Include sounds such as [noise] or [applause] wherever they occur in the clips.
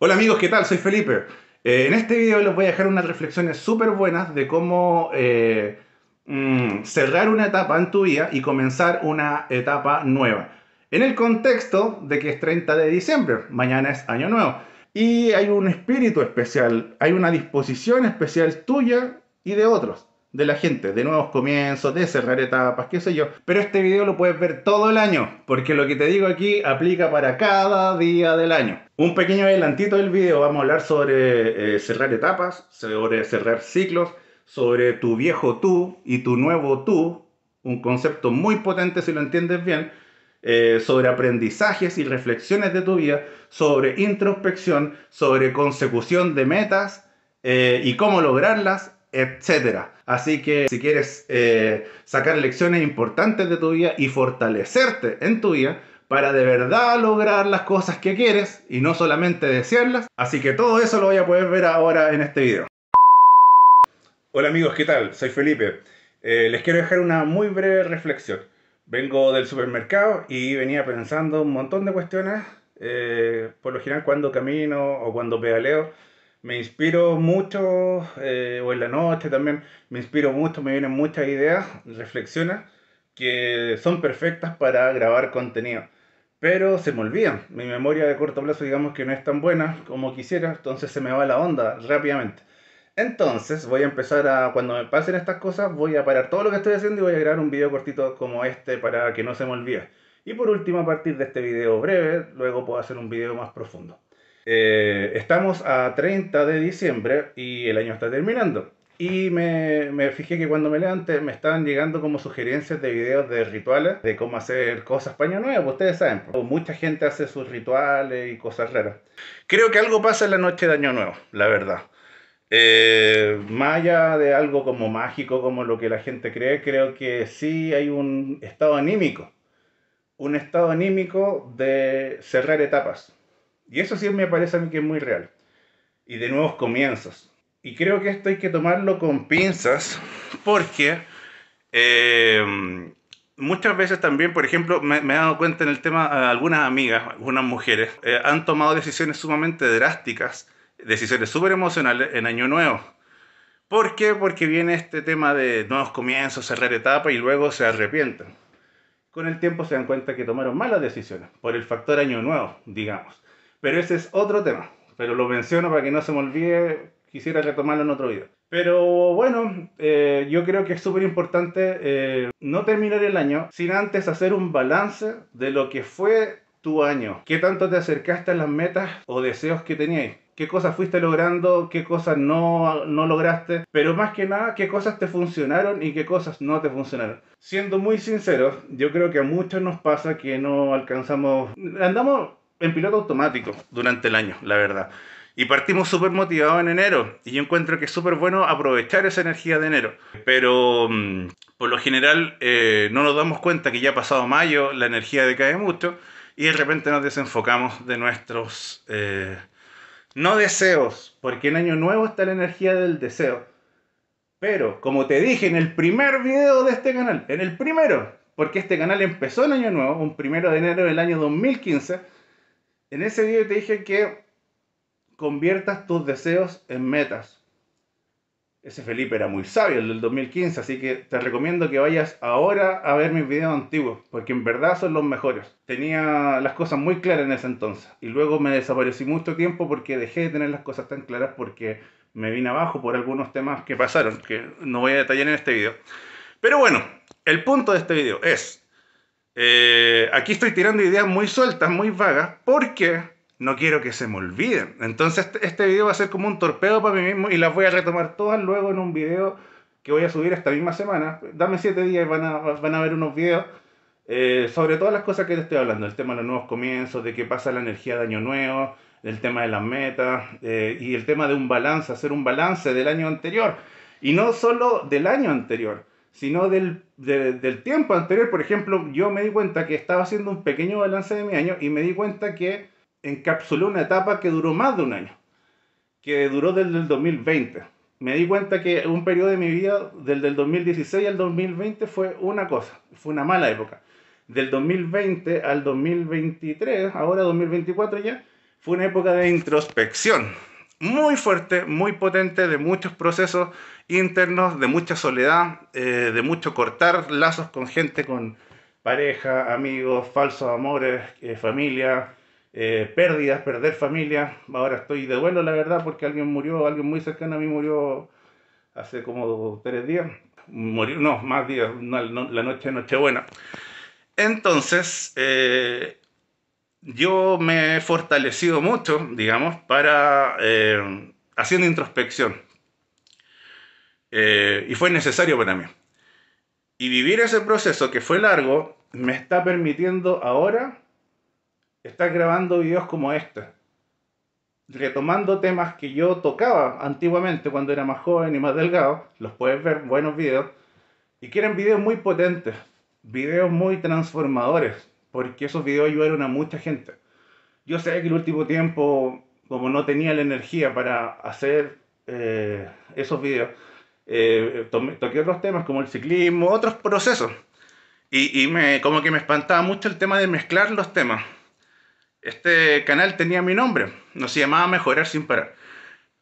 Hola amigos, ¿qué tal? Soy Felipe. Eh, en este video les voy a dejar unas reflexiones súper buenas de cómo eh, mm, cerrar una etapa en tu vida y comenzar una etapa nueva. En el contexto de que es 30 de diciembre, mañana es Año Nuevo. Y hay un espíritu especial, hay una disposición especial tuya y de otros de la gente, de nuevos comienzos, de cerrar etapas, qué sé yo. Pero este video lo puedes ver todo el año, porque lo que te digo aquí aplica para cada día del año. Un pequeño adelantito del video, vamos a hablar sobre eh, cerrar etapas, sobre cerrar ciclos, sobre tu viejo tú y tu nuevo tú, un concepto muy potente si lo entiendes bien, eh, sobre aprendizajes y reflexiones de tu vida, sobre introspección, sobre consecución de metas eh, y cómo lograrlas etcétera. Así que si quieres eh, sacar lecciones importantes de tu vida y fortalecerte en tu vida para de verdad lograr las cosas que quieres y no solamente desearlas, así que todo eso lo voy a poder ver ahora en este video. Hola amigos, ¿qué tal? Soy Felipe. Eh, les quiero dejar una muy breve reflexión. Vengo del supermercado y venía pensando un montón de cuestiones. Eh, por lo general cuando camino o cuando pedaleo, me inspiro mucho, eh, o en la noche también me inspiro mucho, me vienen muchas ideas, reflexiones que son perfectas para grabar contenido. Pero se me olvidan, mi memoria de corto plazo digamos que no es tan buena como quisiera, entonces se me va la onda rápidamente. Entonces voy a empezar a, cuando me pasen estas cosas, voy a parar todo lo que estoy haciendo y voy a grabar un video cortito como este para que no se me olvide. Y por último, a partir de este video breve, luego puedo hacer un video más profundo. Eh, estamos a 30 de diciembre y el año está terminando. Y me, fijé que cuando me levanté me estaban llegando como sugerencias de videos de rituales, de cómo hacer cosas para año nuevo, ustedes saben. Mucha gente hace sus rituales y cosas raras. Creo que algo pasa en la noche de año nuevo, la verdad. Eh, más allá de algo como mágico, como lo que la gente cree, creo que sí hay un estado anímico. Un estado anímico de cerrar etapas y eso sí me parece a mí que es muy real. Y de nuevos comienzos. Y creo que esto hay que tomarlo con pinzas porque eh, muchas veces también, por ejemplo, me, he dado cuenta en el tema, eh, algunas amigas, algunas mujeres, eh, han tomado decisiones sumamente drásticas, decisiones súper emocionales en Año Nuevo. ¿Por qué? Porque viene este tema de nuevos comienzos, cerrar etapa y luego se arrepienten. Con el tiempo se dan cuenta que tomaron malas decisiones por el factor año nuevo, digamos. Pero ese es otro tema. Pero lo menciono para que no se me olvide. Quisiera retomarlo en otro video. Pero bueno, eh, yo creo que es súper importante eh, no terminar el año sin antes hacer un balance de lo que fue tu año. ¿Qué tanto te acercaste a las metas o deseos que teníais? qué cosas fuiste logrando, qué cosas no, no lograste, pero más que nada, qué cosas te funcionaron y qué cosas no te funcionaron. Siendo muy sinceros, yo creo que a muchos nos pasa que no alcanzamos, andamos en piloto automático durante el año, la verdad. Y partimos súper motivados en enero. Y yo encuentro que es súper bueno aprovechar esa energía de enero. Pero mm, por lo general eh, no nos damos cuenta que ya ha pasado mayo la energía decae mucho. Y de repente nos desenfocamos de nuestros... Eh, no deseos, porque en Año Nuevo está la energía del deseo. Pero, como te dije en el primer video de este canal, en el primero, porque este canal empezó en Año Nuevo, un primero de enero del año 2015, en ese video te dije que conviertas tus deseos en metas. Ese Felipe era muy sabio, el del 2015, así que te recomiendo que vayas ahora a ver mis videos antiguos, porque en verdad son los mejores. Tenía las cosas muy claras en ese entonces, y luego me desaparecí mucho tiempo porque dejé de tener las cosas tan claras porque me vine abajo por algunos temas que pasaron, que no voy a detallar en este video. Pero bueno, el punto de este video es eh, aquí estoy tirando ideas muy sueltas, muy vagas, porque no quiero que se me olviden. Entonces este, este video va a ser como un torpedo para mí mismo y las voy a retomar todas luego en un video que voy a subir esta misma semana. Dame 7 días y van a, van a ver unos videos eh, sobre todas las cosas que te estoy hablando. El tema de los nuevos comienzos, de qué pasa la energía de año nuevo, el tema de las metas eh, y el tema de un balance, hacer un balance del año anterior. Y no solo del año anterior, sino del, del tiempo anterior. Por ejemplo, yo me di cuenta que estaba haciendo un pequeño balance de mi año y me di cuenta que encapsuló una etapa que duró más de un año, que duró desde el 2020. Me di cuenta que un periodo de mi vida, desde el 2016 al 2020, fue una cosa, fue una mala época. Del 2020 al 2023, ahora 2024 ya, fue una época de introspección muy fuerte, muy potente, de muchos procesos internos, de mucha soledad, eh, de mucho cortar lazos con gente, con pareja, amigos, falsos amores, eh, familia, eh, pérdidas, perder familia. Ahora estoy de vuelo, la verdad, porque alguien murió, alguien muy cercano a mí murió hace como tres días. murió no, más días, la noche de Nochebuena. Entonces, yo me he fortalecido mucho, digamos, para eh, haciendo introspección. Eh, y fue necesario para mí. Y vivir ese proceso que fue largo me está permitiendo ahora estar grabando videos como este, retomando temas que yo tocaba antiguamente cuando era más joven y más delgado. Los puedes ver, buenos videos. Y que eran videos muy potentes, videos muy transformadores, porque esos videos ayudaron a mucha gente. Yo sé que el último tiempo, como no tenía la energía para hacer eh, esos videos, eh, toqué otros temas como el ciclismo, otros procesos. Y, me, como que me espantaba mucho el tema de mezclar los temas. Este canal tenía mi nombre, no se llamaba Mejorar sin parar,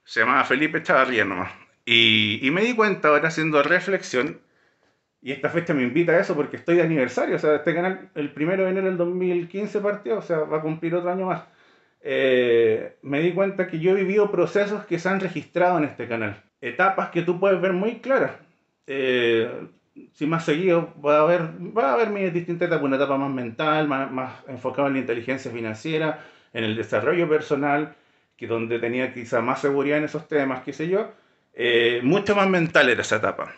se llamaba Felipe Chavarría nomás. Y, y me di cuenta ahora haciendo reflexión y esta fecha me invita a eso porque estoy de aniversario. O sea, este canal, el primero de enero del 2015 partió, o sea, va a cumplir otro año más. Eh, me di cuenta que yo he vivido procesos que se han registrado en este canal. Etapas que tú puedes ver muy claras. Eh, si más seguido, va a haber, va a haber mis distintas etapas. Una etapa más mental, más, enfocada en la inteligencia financiera, en el desarrollo personal, que donde tenía quizá más seguridad en esos temas, qué sé yo. Eh, mucho más mental era esa etapa.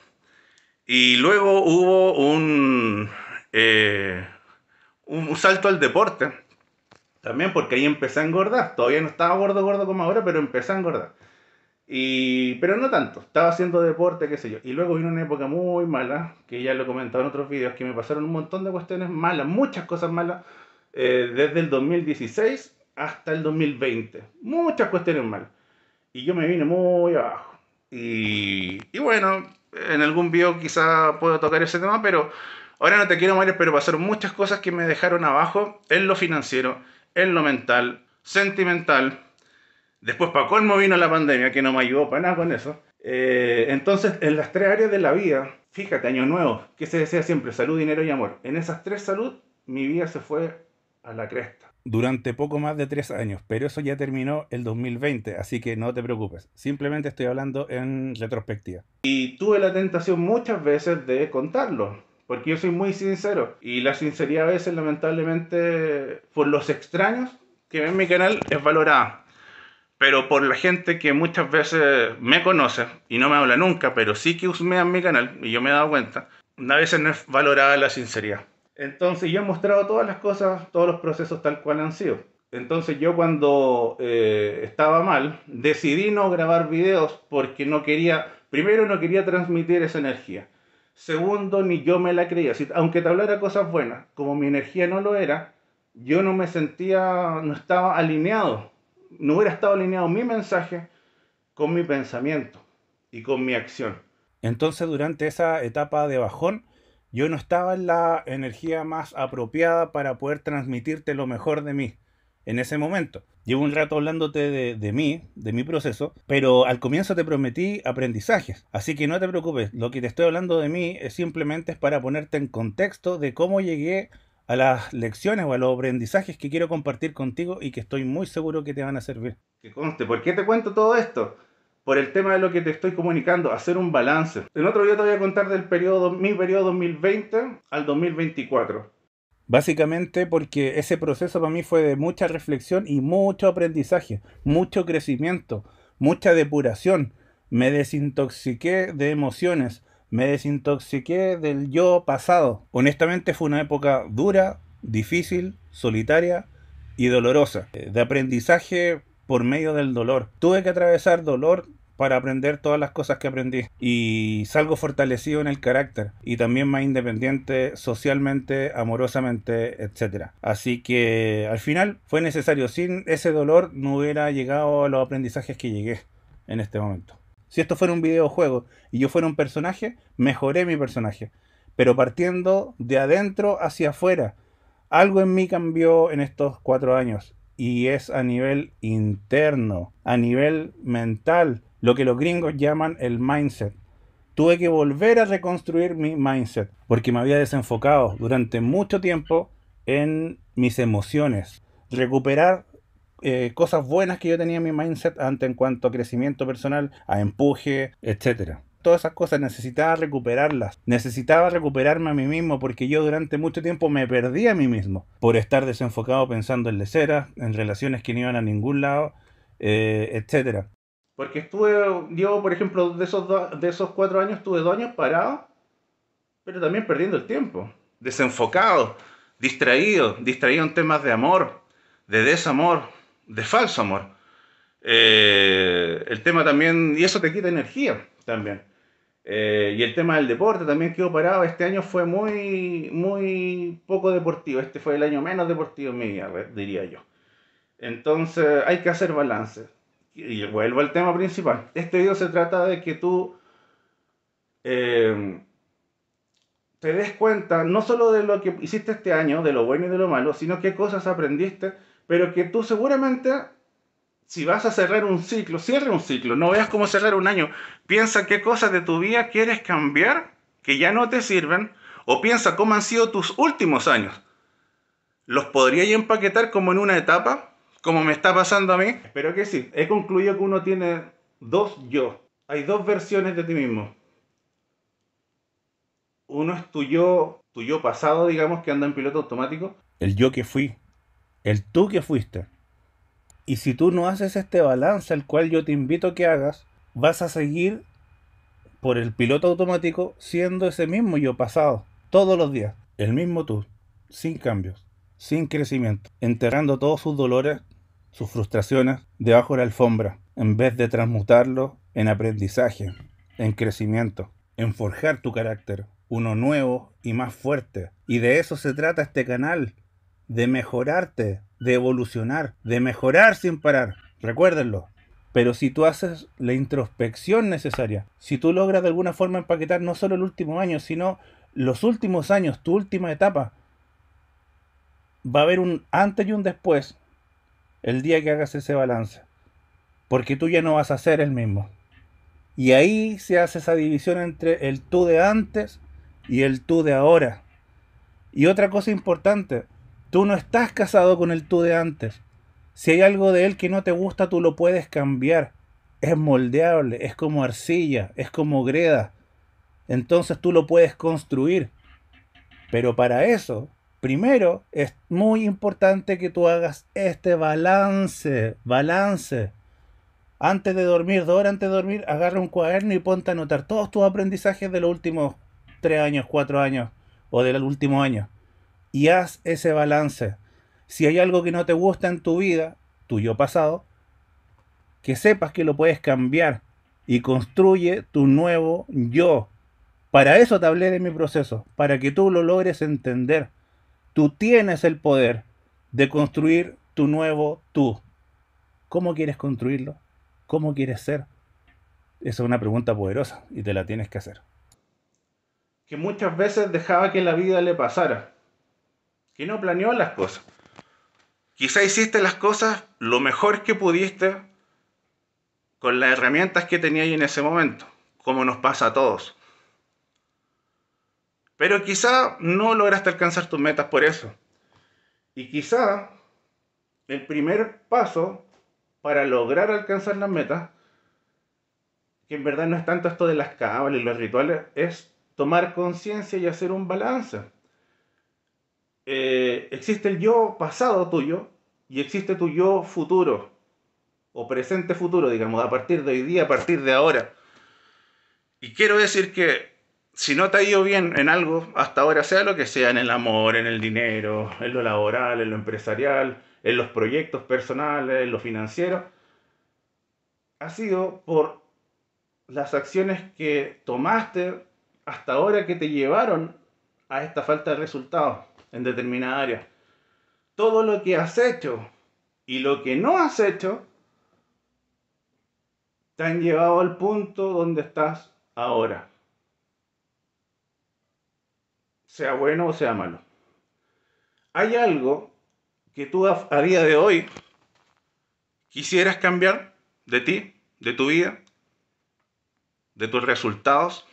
Y luego hubo eh, un, un, salto al deporte, también porque ahí empecé a engordar. Todavía no estaba gordo, gordo como ahora, pero empecé a engordar. Y, pero no tanto, estaba haciendo deporte, qué sé yo. Y luego vino una época muy mala, que ya lo he comentado en otros videos, que me pasaron un montón de cuestiones malas, muchas cosas malas, eh, desde el 2016 hasta el 2020. Muchas cuestiones malas. Y yo me vine muy abajo. Y, y bueno, en algún video quizá puedo tocar ese tema, pero ahora no te quiero morir, pero pasaron muchas cosas que me dejaron abajo en lo financiero, en lo mental, sentimental. Después, para colmo, vino la pandemia, que no me ayudó para nada con eso. Eh, entonces, en las tres áreas de la vida, fíjate, año nuevo, que se decía siempre? Salud, dinero y amor. En esas tres salud, mi vida se fue a la cresta durante poco más de tres años, pero eso ya terminó el 2020, así que no te preocupes, simplemente estoy hablando en retrospectiva. Y tuve la tentación muchas veces de contarlo, porque yo soy muy sincero, y la sinceridad a veces lamentablemente por los extraños que ven mi canal es valorada, pero por la gente que muchas veces me conoce y no me habla nunca, pero sí que usmean mi canal, y yo me he dado cuenta, a veces no es valorada la sinceridad. Entonces yo he mostrado todas las cosas, todos los procesos tal cual han sido. Entonces yo cuando eh, estaba mal, decidí no grabar videos porque no quería, primero no quería transmitir esa energía. Segundo, ni yo me la creía. Si, aunque te hablara cosas buenas, como mi energía no lo era, yo no me sentía, no estaba alineado. No hubiera estado alineado mi mensaje con mi pensamiento y con mi acción. Entonces durante esa etapa de bajón, yo no estaba en la energía más apropiada para poder transmitirte lo mejor de mí en ese momento. Llevo un rato hablándote de, mí, de mi proceso, pero al comienzo te prometí aprendizajes. Así que no te preocupes, lo que te estoy hablando de mí es simplemente es para ponerte en contexto de cómo llegué a las lecciones o a los aprendizajes que quiero compartir contigo y que estoy muy seguro que te van a servir. Que conste, ¿por qué te cuento todo esto? por el tema de lo que te estoy comunicando, hacer un balance. En otro video te voy a contar del periodo, mi periodo 2020 al 2024. Básicamente porque ese proceso para mí fue de mucha reflexión y mucho aprendizaje, mucho crecimiento, mucha depuración. Me desintoxiqué de emociones, me desintoxiqué del yo pasado. Honestamente fue una época dura, difícil, solitaria y dolorosa, eh, de aprendizaje por medio del dolor. Tuve que atravesar dolor para aprender todas las cosas que aprendí. Y salgo fortalecido en el carácter y también más independiente socialmente, amorosamente, etc. Así que al final fue necesario. Sin ese dolor no hubiera llegado a los aprendizajes que llegué en este momento. Si esto fuera un videojuego y yo fuera un personaje, mejoré mi personaje. Pero partiendo de adentro hacia afuera. Algo en mí cambió en estos cuatro años y es a nivel interno, a nivel mental, lo que los gringos llaman el mindset. Tuve que volver a reconstruir mi mindset porque me había desenfocado durante mucho tiempo en mis emociones. Recuperar eh, cosas buenas que yo tenía en mi mindset antes en cuanto a crecimiento personal, a empuje, etcétera todas esas cosas, necesitaba recuperarlas, necesitaba recuperarme a mí mismo porque yo durante mucho tiempo me perdí a mí mismo por estar desenfocado pensando en leceras, en relaciones que no iban a ningún lado, eh, etcétera. Porque estuve, yo por ejemplo, de esos, de esos cuatro años estuve dos años parado, pero también perdiendo el tiempo, desenfocado, distraído, distraído en temas de amor, de desamor, de falso amor. Eh, el tema también, y eso te quita energía también. Eh, y el tema del deporte también quedó parado. Este año fue muy, muy poco deportivo. Este fue el año menos deportivo en mi vida, diría yo. Entonces hay que hacer balance y vuelvo al tema principal, este video se trata de que tú em, te des cuenta no solo de lo que hiciste este año, de lo bueno y de lo malo, sino qué cosas aprendiste, pero que tú seguramente, si vas a cerrar un ciclo, cierre un ciclo, no veas cómo cerrar un año, piensa qué cosas de tu vida quieres cambiar que ya no te sirven, o piensa cómo han sido tus últimos años. ¿Los podrías empaquetar como en una etapa? como me está pasando a mí. Espero que sí. He concluido que uno tiene dos yo. Hay dos versiones de ti mismo. Uno es tu yo, tu yo pasado, digamos, que anda en piloto automático. El yo que fui. El tú que fuiste. Y si tú no haces este balance El cual yo te invito que hagas, vas a seguir por el piloto automático siendo ese mismo yo pasado. Todos los días. El mismo tú. Sin cambios. Sin crecimiento. Enterrando todos sus dolores, sus frustraciones debajo de la alfombra, en vez de transmutarlo en aprendizaje, en crecimiento, en forjar tu carácter, uno nuevo y más fuerte. Y de eso se trata este canal, de mejorarte, de evolucionar, de mejorar sin parar. Recuérdenlo. Pero si tú haces la introspección necesaria, si tú logras de alguna forma empaquetar no solo el último año, sino los últimos años, tu última etapa, va a haber un antes y un después el día que hagas ese balance, porque tú ya no vas a ser el mismo. Y ahí se hace esa división entre el tú de antes y el tú de ahora. Y otra cosa importante, tú no estás casado con el tú de antes. Si hay algo de él que no te gusta, tú lo puedes cambiar. Es moldeable, es como arcilla, es como greda. Entonces tú lo puedes construir. Pero para eso Primero, es muy importante que tú hagas este balance, balance. Antes de dormir, dos horas antes de dormir, agarra un cuaderno y ponte a anotar todos tus aprendizajes de los últimos tres años, cuatro años o del último año. Y haz ese balance. Si hay algo que no te gusta en tu vida, tu yo pasado, que sepas que lo puedes cambiar y construye tu nuevo yo. Para eso te hablé de mi proceso, para que tú lo logres entender. Tú tienes el poder de construir tu nuevo tú. ¿Cómo quieres construirlo? ¿Cómo quieres ser? Esa es una pregunta poderosa y te la tienes que hacer. Que muchas veces dejaba que la vida le pasara. Que no planeó las cosas. Quizá hiciste las cosas lo mejor que pudiste con las herramientas que tenías en ese momento, como nos pasa a todos. Pero quizá no lograste alcanzar tus metas por eso. Y quizá el primer paso para lograr alcanzar las metas, que en verdad no es tanto esto de las cábalas y los rituales, es tomar conciencia y hacer un balance. Eh, existe el yo pasado tuyo y existe tu yo futuro o presente futuro, digamos, a partir de hoy día, a partir de ahora. Y quiero decir que si no te ha ido bien en algo hasta ahora, sea lo que sea, en el amor, en el dinero, en lo laboral, en lo empresarial, en los proyectos personales, en lo financiero, ha sido por las acciones que tomaste hasta ahora que te llevaron a esta falta de resultados en determinada área. Todo lo que has hecho y lo que no has hecho te han llevado al punto donde estás ahora sea bueno o sea malo. Hay algo que tú a, día de hoy quisieras cambiar de ti, de tu vida, de tus resultados.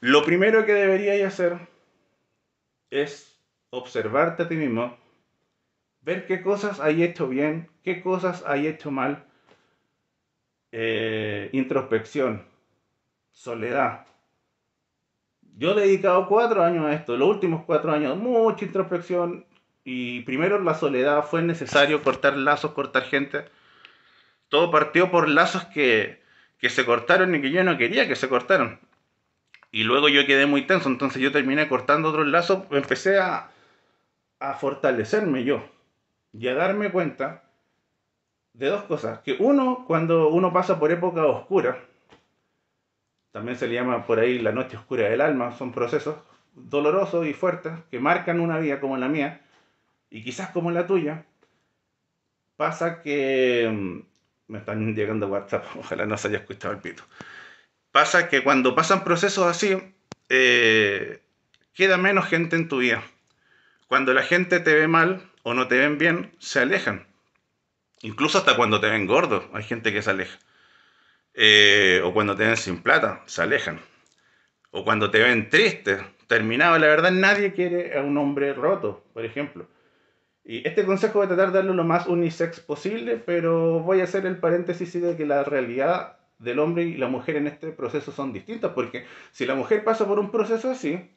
Lo primero que deberías hacer es observarte a ti mismo, ver qué cosas hay hecho bien, qué cosas hay hecho mal. Eh, introspección, soledad, yo he dedicado cuatro años a esto, los últimos cuatro años, mucha introspección. Y primero la soledad fue necesario cortar lazos, cortar gente. Todo partió por lazos que, que se cortaron y que yo no quería que se cortaran. Y luego yo quedé muy tenso, entonces yo terminé cortando otros lazos, empecé a, fortalecerme yo y a darme cuenta de dos cosas. Que uno, cuando uno pasa por época oscura también se le llama por ahí la noche oscura del alma. Son procesos dolorosos y fuertes que marcan una vida como la mía y quizás como la tuya. Pasa que... Mm, me están llegando WhatsApp, [laughs] ojalá no se haya escuchado el pito. Pasa que cuando pasan procesos así, eh, queda menos gente en tu vida. Cuando la gente te ve mal o no te ven bien, se alejan. Incluso hasta cuando te ven gordo, hay gente que se aleja. Eh, o cuando te ven sin plata, se alejan. O cuando te ven triste, terminado. La verdad, nadie quiere a un hombre roto, por ejemplo. Y este consejo voy a tratar de darlo lo más unisex posible, pero voy a hacer el paréntesis de que la realidad del hombre y la mujer en este proceso son distintas, porque si la mujer pasa por un proceso así,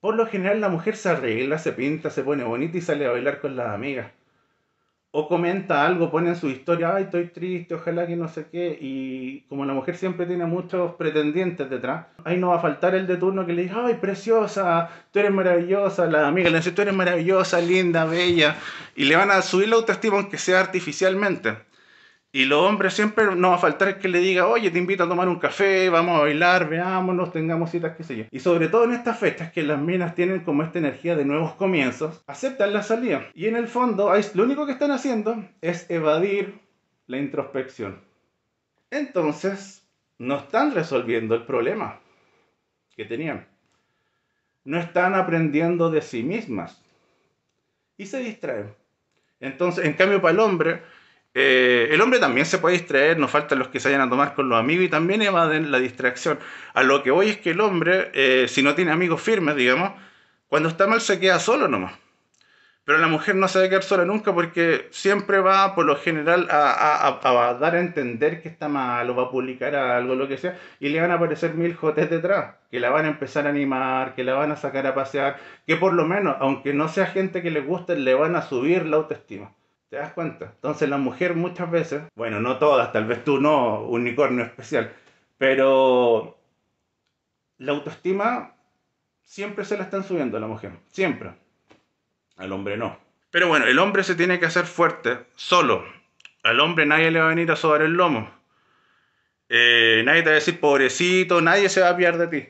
por lo general la mujer se arregla, se pinta, se pone bonita y sale a bailar con las amigas o comenta algo, pone en su historia, ay, estoy triste, ojalá que no sé qué, y como la mujer siempre tiene muchos pretendientes detrás, ahí no va a faltar el de turno que le diga, ay, preciosa, tú eres maravillosa, la amiga le dice, tú eres maravillosa, linda, bella, y le van a subir la autoestima aunque sea artificialmente. Y los hombres siempre no va a faltar que le diga, oye, te invito a tomar un café, vamos a bailar, veámonos, tengamos citas, qué sé yo. Y sobre todo en estas fechas que las minas tienen como esta energía de nuevos comienzos, aceptan la salida. Y en el fondo, lo único que están haciendo es evadir la introspección. Entonces, no están resolviendo el problema que tenían. No están aprendiendo de sí mismas. Y se distraen. Entonces, en cambio, para el hombre, eh, el hombre también se puede distraer, nos faltan los que se vayan a tomar con los amigos y también evaden la distracción. A lo que voy es que el hombre, eh, si no tiene amigos firmes, digamos, cuando está mal se queda solo nomás. Pero la mujer no se a quedar sola nunca porque siempre va, por lo general, a, dar a entender que está mal o va a publicar algo, lo que sea, y le van a aparecer mil jotes detrás, que la van a empezar a animar, que la van a sacar a pasear, que por lo menos, aunque no sea gente que le guste, le van a subir la autoestima. ¿Te das cuenta? Entonces la mujer muchas veces, bueno, no todas, tal vez tú no, unicornio especial, pero la autoestima siempre se la están subiendo a la mujer, siempre. Al hombre no. Pero bueno, el hombre se tiene que hacer fuerte, solo. Al hombre nadie le va a venir a sobar el lomo. Eh, nadie te va a decir pobrecito, nadie se va a piar de ti.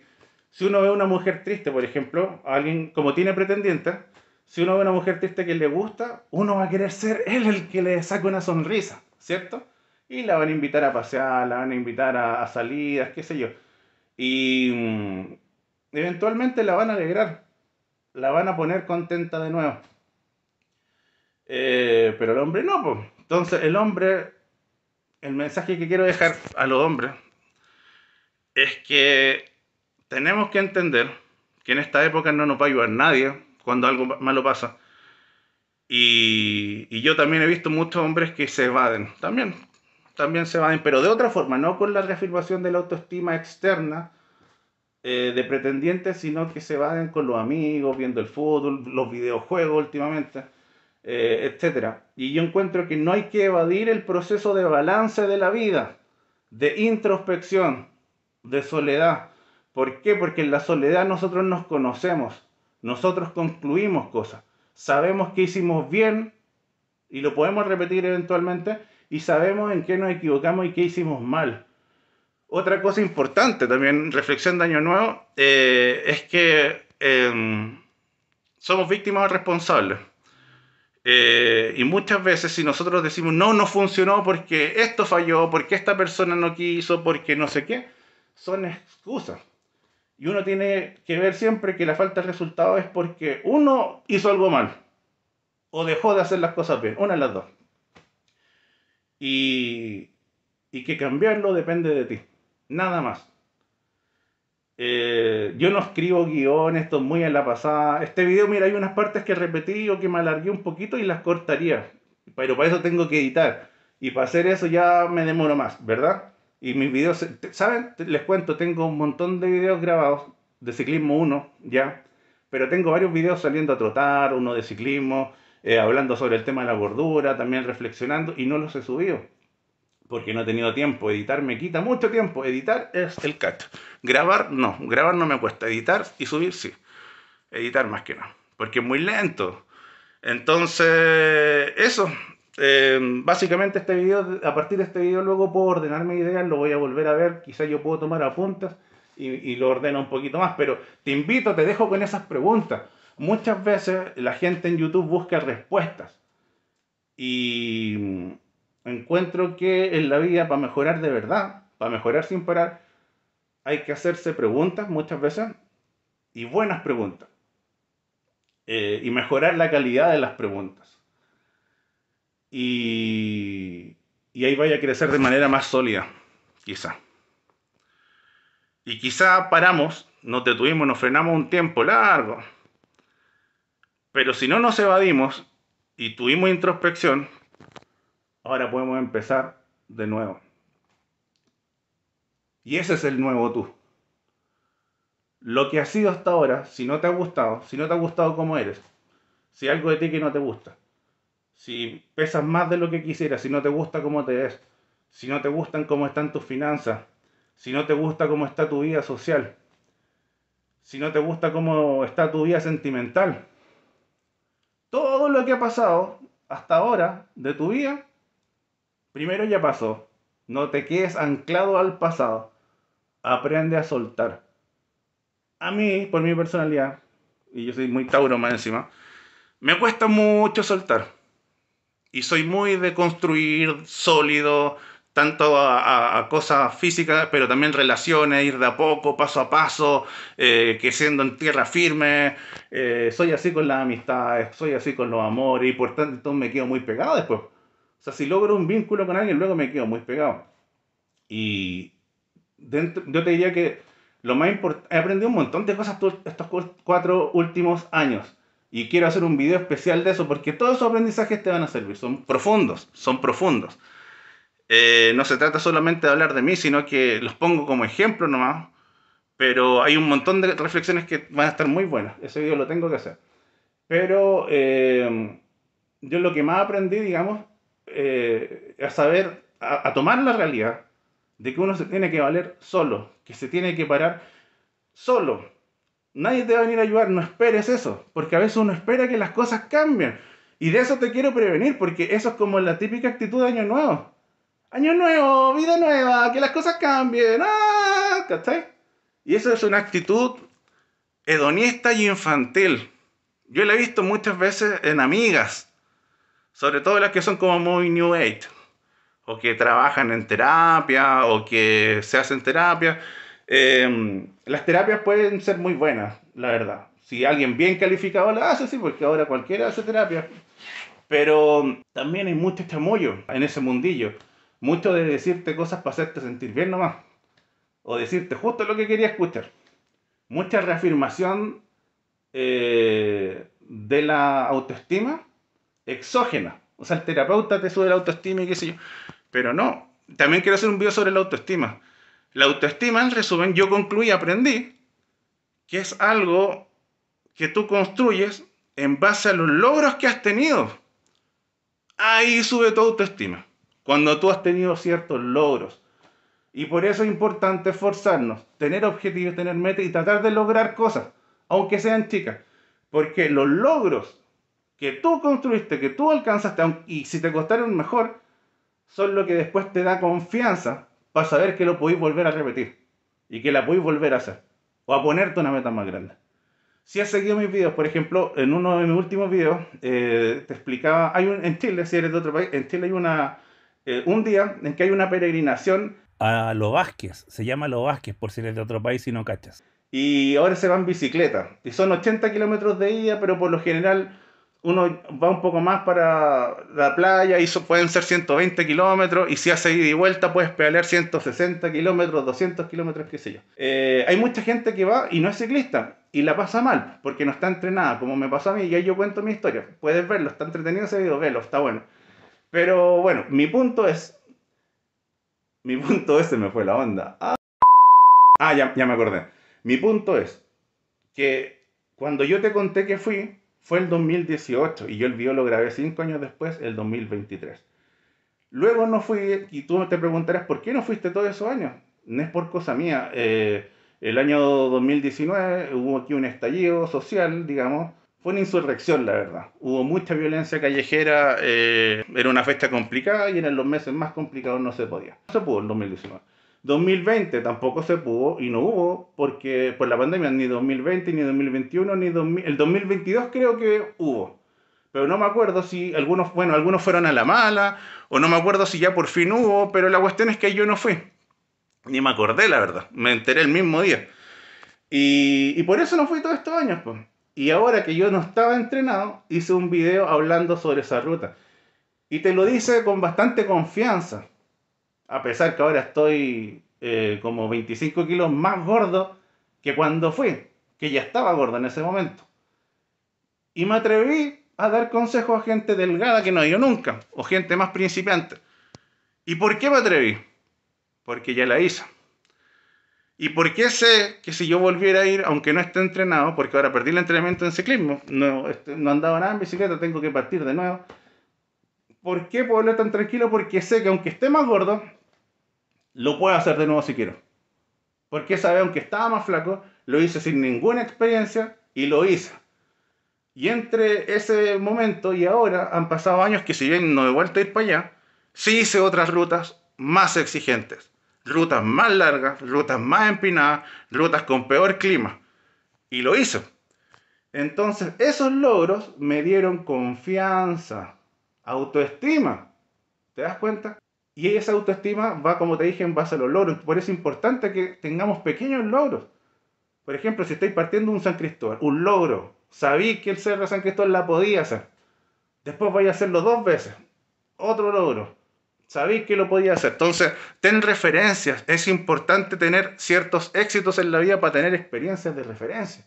Si uno ve a una mujer triste, por ejemplo, alguien como tiene pretendiente, si uno ve una mujer triste que le gusta, uno va a querer ser él el que le saque una sonrisa, ¿cierto? Y la van a invitar a pasear, la van a invitar a, salidas, qué sé yo. Y mm, eventualmente la van a alegrar, la van a poner contenta de nuevo. Eh, pero el hombre no, pues. Entonces el hombre, el mensaje que quiero dejar a los hombres es que tenemos que entender que en esta época no nos va a ayudar nadie cuando algo malo pasa. Y, yo también he visto muchos hombres que se evaden, también, también se evaden, pero de otra forma, no con la reafirmación de la autoestima externa eh, de pretendientes, sino que se evaden con los amigos, viendo el fútbol, los videojuegos últimamente, eh, etc. Y yo encuentro que no hay que evadir el proceso de balance de la vida, de introspección, de soledad. ¿Por qué? Porque en la soledad nosotros nos conocemos nosotros concluimos cosas. Sabemos que hicimos bien y lo podemos repetir eventualmente y sabemos en qué nos equivocamos y qué hicimos mal. Otra cosa importante también, reflexión de Año Nuevo, eh, es que em, somos víctimas responsables. Eh, y muchas veces si nosotros decimos, no, no funcionó porque esto falló, porque esta persona no quiso, porque no sé qué, son excusas. Y uno tiene que ver siempre que la falta de resultado es porque uno hizo algo mal o dejó de hacer las cosas bien, una de las dos. Y, y que cambiarlo depende de ti, nada más. Eh, yo no escribo guiones, esto muy en la pasada. Este video, mira, hay unas partes que repetí o que me alargué un poquito y las cortaría. Pero para eso tengo que editar. Y para hacer eso ya me demoro más, ¿verdad? Y mis videos, ¿saben? Les cuento, tengo un montón de videos grabados de ciclismo uno, ya. Pero tengo varios videos saliendo a trotar, uno de ciclismo, eh, hablando sobre el tema de la gordura, también reflexionando, y no los he subido. Porque no he tenido tiempo. Editar me quita mucho tiempo. Editar es el cacho. Grabar no. Grabar no me cuesta. Editar y subir sí. Editar más que no. Porque es muy lento. Entonces, eso. Eh, básicamente este video, a partir de este video luego puedo ordenar mi ideas, lo voy a volver a ver, Quizá yo puedo tomar apuntes y, lo ordeno un poquito más, pero te invito, te dejo con esas preguntas. Muchas veces la gente en YouTube busca respuestas y mm, encuentro que en la vida para mejorar de verdad, para mejorar sin parar, hay que hacerse preguntas muchas veces y buenas preguntas eh, y mejorar la calidad de las preguntas y, ahí vaya a crecer de manera más sólida, quizá. Y quizá paramos, nos detuvimos, nos frenamos un tiempo largo. Pero si no nos evadimos y tuvimos introspección, ahora podemos empezar de nuevo. Y ese es el nuevo tú. Lo que has sido hasta ahora, si no te ha gustado, si no te ha gustado como eres, si algo de ti que no te gusta, si pesas más de lo que quisieras, si no te gusta cómo te ves, si no te gustan cómo están tus finanzas, si no te gusta cómo está tu vida social, si no te gusta cómo está tu vida sentimental, todo lo que ha pasado hasta ahora de tu vida, primero ya pasó. No te quedes anclado al pasado. Aprende a soltar. A mí, por mi personalidad, y yo soy muy tauro más encima, me cuesta mucho soltar y soy muy de construir sólido, tanto a, cosas físicas, pero también relaciones, ir de a poco, paso a paso, eh, que en tierra firme. Eh, soy así con las amistades, soy así con los amores, y por tanto me quedo muy pegado después. O sea, si logro un vínculo con alguien, luego me quedo muy pegado. Y yo te diría que lo más importante, he aprendido un montón de cosas estos cuatro últimos años. Y quiero hacer un video especial de eso porque todos esos aprendizajes te van a servir, son profundos, son profundos. Eh, no se trata solamente de hablar de mí, sino que los pongo como ejemplo nomás. Pero hay un montón de reflexiones que van a estar muy buenas. Ese video lo tengo que hacer. Pero eh, yo lo que más aprendí, digamos, eh, a saber, a tomar la realidad de que uno se tiene que valer solo, que se tiene que parar solo, Nadie te va a venir a ayudar, no esperes eso, porque a veces uno espera que las cosas cambien. Y de eso te quiero prevenir, porque eso es como la típica actitud de Año Nuevo. Año Nuevo, vida nueva, que las cosas cambien. Ah, ¿Cachai? Y eso es una actitud hedonista y infantil. Yo la he visto muchas veces en amigas, sobre todo las que son como muy New Age, o que trabajan en terapia, o que se hacen terapia. Eh, las terapias pueden ser muy buenas, la verdad. Si alguien bien calificado la hace, sí, porque ahora cualquiera hace terapia. Pero también hay mucho chamuyo en ese mundillo. Mucho de decirte cosas para hacerte sentir bien nomás. O decirte justo lo que quería escuchar. Mucha reafirmación eh, de la autoestima exógena. O sea, el terapeuta te sube la autoestima y qué sé yo. Pero no. También quiero hacer un video sobre la autoestima. La autoestima, en resumen, yo concluí, aprendí, que es algo que tú construyes en base a los logros que has tenido. Ahí sube tu autoestima, cuando tú has tenido ciertos logros. Y por eso es importante esforzarnos, tener objetivos, tener metas y tratar de lograr cosas, aunque sean chicas. Porque los logros que tú construiste, que tú alcanzaste, y si te costaron mejor, son lo que después te da confianza para saber que lo podéis volver a repetir y que la podéis volver a hacer o a ponerte una meta más grande. Si has seguido mis vídeos, por ejemplo, en uno de mis últimos videos eh, te explicaba, hay un, en Chile, si eres de otro país, en Chile hay una, eh, un día en que hay una peregrinación a los Vázquez, se llama los Vázquez por si eres de otro país y no cachas. Y ahora se va en bicicleta, y son 80 kilómetros de ida, pero por lo general uno va un poco más para la playa, y pueden ser 120 kilómetros, y si hace ida y vuelta puedes pedalear 160 kilómetros, 200 kilómetros, qué sé yo. Eh, hay mucha gente que va y no es ciclista, y la pasa mal, porque no está entrenada, como me pasó a mí, y ahí yo cuento mi historia. Puedes verlo, está entretenido ese video, velo, está bueno. Pero bueno, mi punto es... Mi punto [laughs] es, me fue la onda. Ah, ya, ya me acordé. Mi punto es que cuando yo te conté que fui, fue el 2018 y yo el video lo grabé cinco años después, el 2023. Luego no fui, y tú te preguntarás, ¿por qué no fuiste todos esos años? No es por cosa mía. Eh, el año 2019 hubo aquí un estallido social, digamos. Fue una insurrección, la verdad. Hubo mucha violencia callejera, eh, era una fiesta complicada y en los meses más complicados no se podía. No se pudo en 2019. 2020 tampoco se pudo y no hubo, porque por la pandemia ni 2020, ni 2021, ni el 2022 creo que hubo. Pero no me acuerdo si algunos, bueno, algunos fueron a la mala, o no me acuerdo si ya por fin hubo, pero la cuestión es que yo no fui. Ni me acordé, la verdad. Me enteré el mismo día. Y, y por eso no fui todos estos años. Pues. Y ahora que yo no estaba entrenado, hice un video hablando sobre esa ruta. Y te lo dice con bastante confianza a pesar que ahora estoy eh, como 25 kilos más gordo que cuando fui, que ya estaba gordo en ese momento. Y me atreví a dar consejos a gente delgada que no dio nunca, o gente más principiante. ¿Y por qué me atreví? Porque ya la hice. ¿Y por qué sé que si yo volviera a ir, aunque no esté entrenado, porque ahora perdí el entrenamiento en ciclismo, no, este, no andaba nada en bicicleta, tengo que partir de nuevo? ¿Por qué puedo hablar tan tranquilo? Porque sé que aunque esté más gordo, lo puedo hacer de nuevo si quiero. Porque esa vez, aunque estaba más flaco, lo hice sin ninguna experiencia y lo hice. Y entre ese momento y ahora han pasado años que si bien no he vuelto a ir para allá, sí hice otras rutas más exigentes. Rutas más largas, rutas más empinadas, rutas con peor clima. Y lo hice. Entonces esos logros me dieron confianza, autoestima. ¿Te das cuenta? Y esa autoestima va, como te dije, en base a los logros. Por eso es importante que tengamos pequeños logros. Por ejemplo, si estoy partiendo un San Cristóbal, un logro, Sabí que el Cerro San Cristóbal la podía hacer. Después voy a hacerlo dos veces. Otro logro. Sabí que lo podía hacer. Entonces, ten referencias. Es importante tener ciertos éxitos en la vida para tener experiencias de referencia.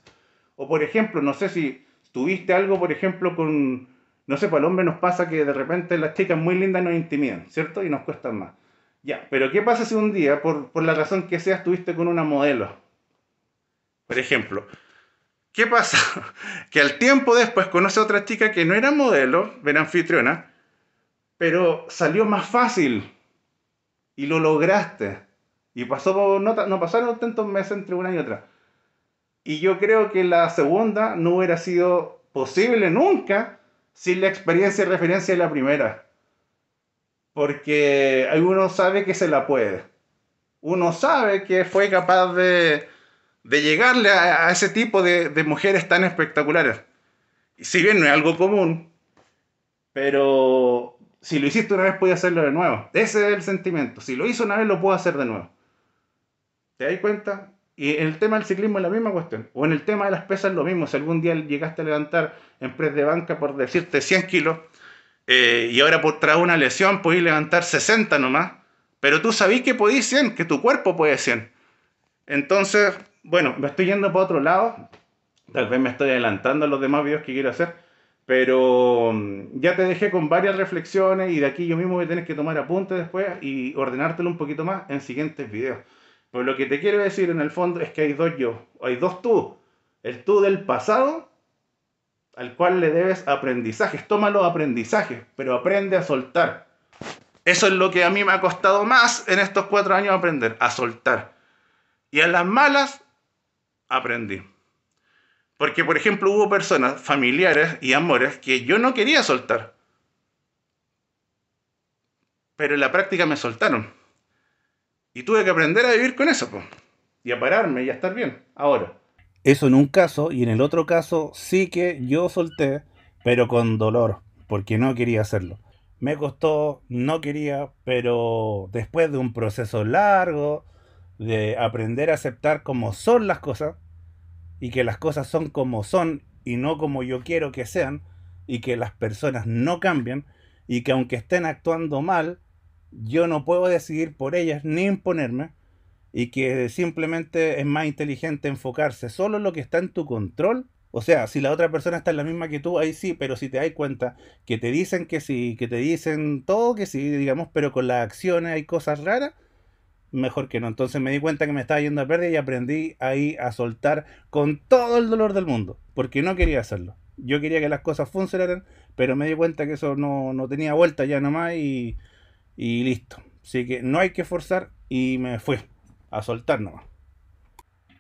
O por ejemplo, no sé si tuviste algo, por ejemplo, con, no sé, para pues al hombre nos pasa que de repente las chicas muy lindas nos intimidan, ¿cierto? Y nos cuestan más. Ya, pero ¿qué pasa si un día, por, la razón que sea, estuviste con una modelo? Por ejemplo, ¿qué pasa? [laughs] que al tiempo después conoce a otra chica que no era modelo, era anfitriona, pero salió más fácil y lo lograste. Y pasó por, no pasaron tantos meses entre una y otra. Y yo creo que la segunda no hubiera sido posible nunca sin la experiencia y referencia de la primera. Porque uno sabe que se la puede. Uno sabe que fue capaz de, llegarle a, ese tipo de, mujeres tan espectaculares. Y si bien no es algo común, pero si lo hiciste una vez, puede hacerlo de nuevo. Ese es el sentimiento. Si lo hizo una vez, lo puedo hacer de nuevo. ¿Te das cuenta? Y en el tema del ciclismo es la misma cuestión. O en el tema de las pesas, es lo mismo. Si algún día llegaste a levantar en de banca, por decirte, 100 kilos, eh, y ahora por tras una lesión podéis levantar 60 nomás, pero tú sabís que podéis 100, que tu cuerpo puede 100. Entonces, bueno, me estoy yendo para otro lado, tal vez me estoy adelantando a los demás videos que quiero hacer, pero mm, ya te dejé con varias reflexiones y de aquí yo mismo voy a tener que tomar apuntes después y ordenártelo un poquito más en siguientes videos. pues lo que te quiero decir en el fondo es que hay dos yo, hay dos tú, el tú del pasado al cual le debes aprendizajes. Toma los aprendizajes, pero aprende a soltar. Eso es lo que a mí me ha costado más en estos cuatro años aprender, a soltar. Y a las malas aprendí. Porque, por ejemplo, hubo personas, familiares y amores, que yo no quería soltar. Pero en la práctica me soltaron. Y tuve que aprender a vivir con eso, y a pararme y a estar bien. Ahora. Eso en un caso y en el otro caso sí que yo solté, pero con dolor, porque no quería hacerlo. Me costó, no quería, pero después de un proceso largo, de aprender a aceptar como son las cosas, y que las cosas son como son y no como yo quiero que sean, y que las personas no cambian, y que aunque estén actuando mal, yo no puedo decidir por ellas ni imponerme, y que simplemente es más inteligente enfocarse solo en lo que está en tu control. O sea, si la otra persona está en la misma que tú, ahí sí, pero si te das cuenta que te dicen que sí, que te dicen todo que sí, digamos, pero con las acciones hay cosas raras, mejor que no. Entonces me di cuenta que me estaba yendo a perder y aprendí ahí a soltar con todo el dolor del mundo, porque no quería hacerlo. Yo quería que las cosas funcionaran, pero me di cuenta que eso no, tenía vuelta ya nomás y, y listo. Así que no hay que forzar y me fui a soltar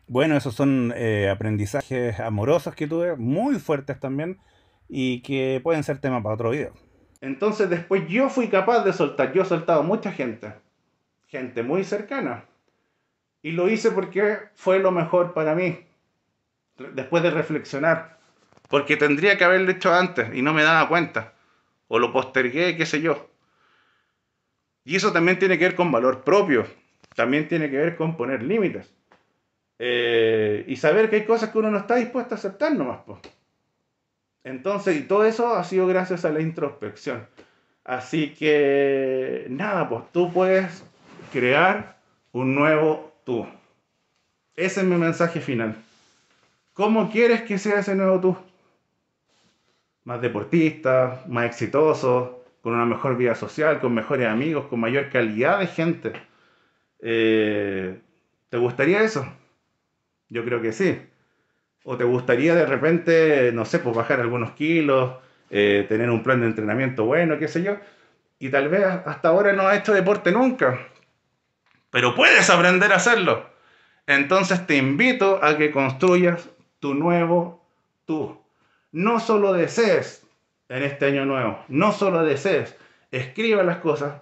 Bueno, esos son eh, aprendizajes amorosos que tuve, muy fuertes también, y que pueden ser tema para otro video. Entonces después yo fui capaz de soltar, yo he soltado mucha gente, gente muy cercana, y lo hice porque fue lo mejor para mí, después de reflexionar, porque tendría que haberlo hecho antes y no me daba cuenta, o lo postergué, qué sé yo. Y eso también tiene que ver con valor propio también tiene que ver con poner límites. Eh, y saber que hay cosas que uno no está dispuesto a aceptar nomás. Entonces, y todo eso ha sido gracias a la introspección. Así que, nada, pues tú puedes crear un nuevo tú. Ese es mi mensaje final. ¿Cómo quieres que sea ese nuevo tú? Más deportista, más exitoso, con una mejor vida social, con mejores amigos, con mayor calidad de gente eh, ¿Te gustaría eso? Yo creo que sí. ¿O te gustaría de repente, no sé, pues bajar algunos kilos, eh, tener un plan de entrenamiento bueno, qué sé yo? Y tal vez hasta ahora no has hecho deporte nunca, pero puedes aprender a hacerlo. Entonces te invito a que construyas tu nuevo tú. No solo desees en este año nuevo, no solo desees, escriba las cosas,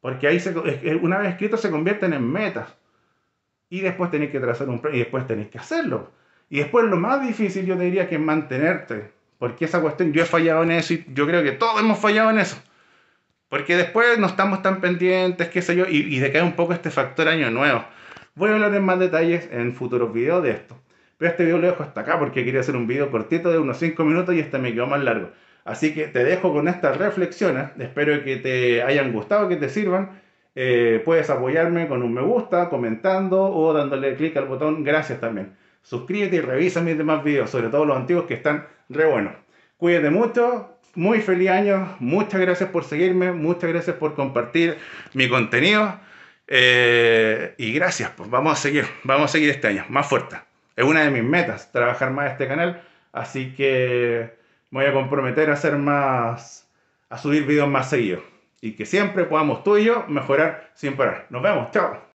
porque ahí, una vez escrito se convierten en metas. Y después tenéis que trazar un y después tenéis que hacerlo. Y después lo más difícil yo te diría que es mantenerte. Porque esa cuestión, yo he fallado en eso y yo creo que todos hemos fallado en eso. Porque después no estamos tan pendientes, qué sé yo, y, y decae un poco este factor año nuevo. Voy a hablar en más detalles en futuros videos de esto. Pero este video lo dejo hasta acá porque quería hacer un video cortito de unos 5 minutos y este me quedó más largo. Así que te dejo con estas reflexiones, espero que te hayan gustado, que te sirvan. Eh, puedes apoyarme con un me gusta, comentando o dándole clic al botón gracias también. Suscríbete y revisa mis demás videos, sobre todo los antiguos que están re buenos. Cuídate mucho, muy feliz año, muchas gracias por seguirme, muchas gracias por compartir mi contenido eh, y gracias, pues vamos a seguir, vamos a seguir este año, más fuerte. Es una de mis metas, trabajar más este canal, así que voy a comprometer a hacer más, a subir videos más seguidos. Y que siempre podamos tú y yo mejorar sin parar. Nos vemos, chao.